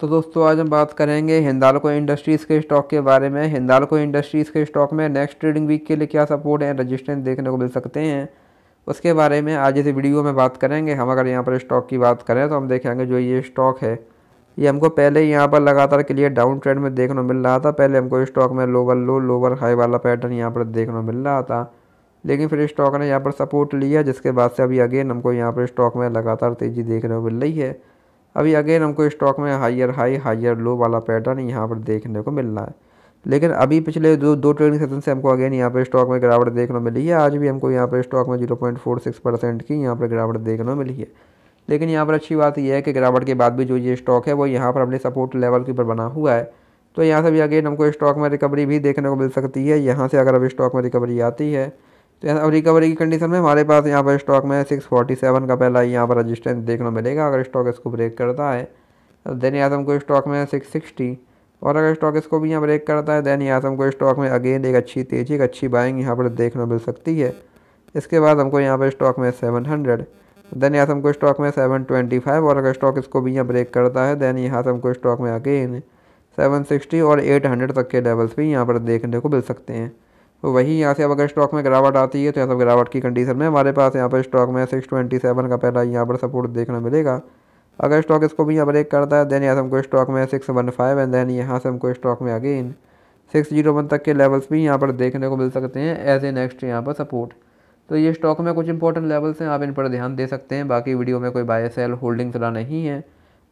तो दोस्तों आज हम बात करेंगे हिंदालको इंडस्ट्रीज़ के स्टॉक के बारे में हिंदालको इंडस्ट्रीज़ के स्टॉक में नेक्स्ट ट्रेडिंग वीक के लिए क्या सपोर्ट है रजिस्ट्रेंस देखने को मिल सकते हैं उसके बारे में आज इस वीडियो में बात करेंगे हम अगर यहाँ पर स्टॉक की बात करें तो हम देखेंगे जो ये स्टॉक है ये हमको पहले यहाँ पर लगातार क्लियर डाउन ट्रेंड में देखने को मिल रहा था पहले हमको स्टॉक में लोवर लो लोवर हाई वाला पैटर्न यहाँ पर देखने को मिल रहा था लेकिन फिर स्टॉक ने यहाँ पर सपोर्ट लिया जिसके बाद से अभी अगेन हमको यहाँ पर स्टॉक में लगातार तेज़ी देखने को मिल रही है अभी अगेन हमको स्टॉक में हायर हाई हायर लो वाला पैटर्न यहाँ पर देखने को मिल रहा है लेकिन अभी पिछले दो दो ट्रेडिंग सेशन से हमको अगेन यहाँ पर स्टॉक में गिरावट देखने को मिली है आज भी हमको यहाँ पर स्टॉक में zero point four six percent की यहाँ पर गिरावट देखने को मिली है लेकिन यहाँ पर अच्छी बात यह है कि गिरावट के बाद भी जो ये स्टॉक है वो यहाँ पर अपने सपोर्ट लेवल के ऊपर बना हुआ है तो यहाँ से भी अगेन हमको स्टॉक में रिकवरी भी देखने को मिल सकती है यहाँ से अगर अभी स्टॉक में रिकवरी आती है तो अब रिकवरी की कंडीशन में हमारे पास यहाँ पर स्टॉक में सिक्स फोर्टी सेवन का पहला यहाँ पर रजिस्टेंस देखने मिलेगा अगर स्टॉक इसको ब्रेक करता है देन तो यासम को स्टॉक में सिक्स सिक्सटी और अगर स्टॉक इसको भी यहाँ ब्रेक करता है देन यासम को स्टॉक में अगेन एक अच्छी तेज़ी एक अच्छी बाइंग यहाँ पर देखने मिल सकती है इसके बाद हमको यहाँ पर स्टॉक में सेवन हंड्रेड देन यासम को स्टॉक में सेवन ट्वेंटी फाइव और अगर स्टॉक इसको भी यहाँ ब्रेक करता है देन यहाँ से हमको स्टॉक में अगेन सेवन सिक्सटी और एट हंड्रेड तक के लेवल्स भी यहाँ पर देखने को मिल सकते हैं तो वही यहाँ से अब अगर स्टॉक में गिरावट आती है तो यहाँ सब गिरावट की कंडीशन में हमारे पास यहाँ पर स्टॉक में सिक्स ट्वेंटी सेवन का पहला यहाँ पर सपोर्ट देखना मिलेगा अगर स्टॉक इसको भी यहाँ ब्रेक करता है देन यहाँ से हमको स्टॉक में six one five and then यहाँ से हमको स्टॉक में अगेन सिक्स जीरो वन तक के लेवल्स भी यहाँ पर देखने को मिल सकते हैं एज ए नेक्स्ट यहाँ पर सपोर्ट तो ये स्टॉक में कुछ इंपॉर्टेंट लेवल्स हैं आप इन पर ध्यान दे सकते हैं बाकी वीडियो में कोई बाय सेल होल्डिंग सलाह नहीं है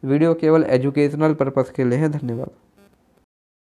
वीडियो केवल एजुकेशनल पर्पज़ के लिए हैं धन्यवाद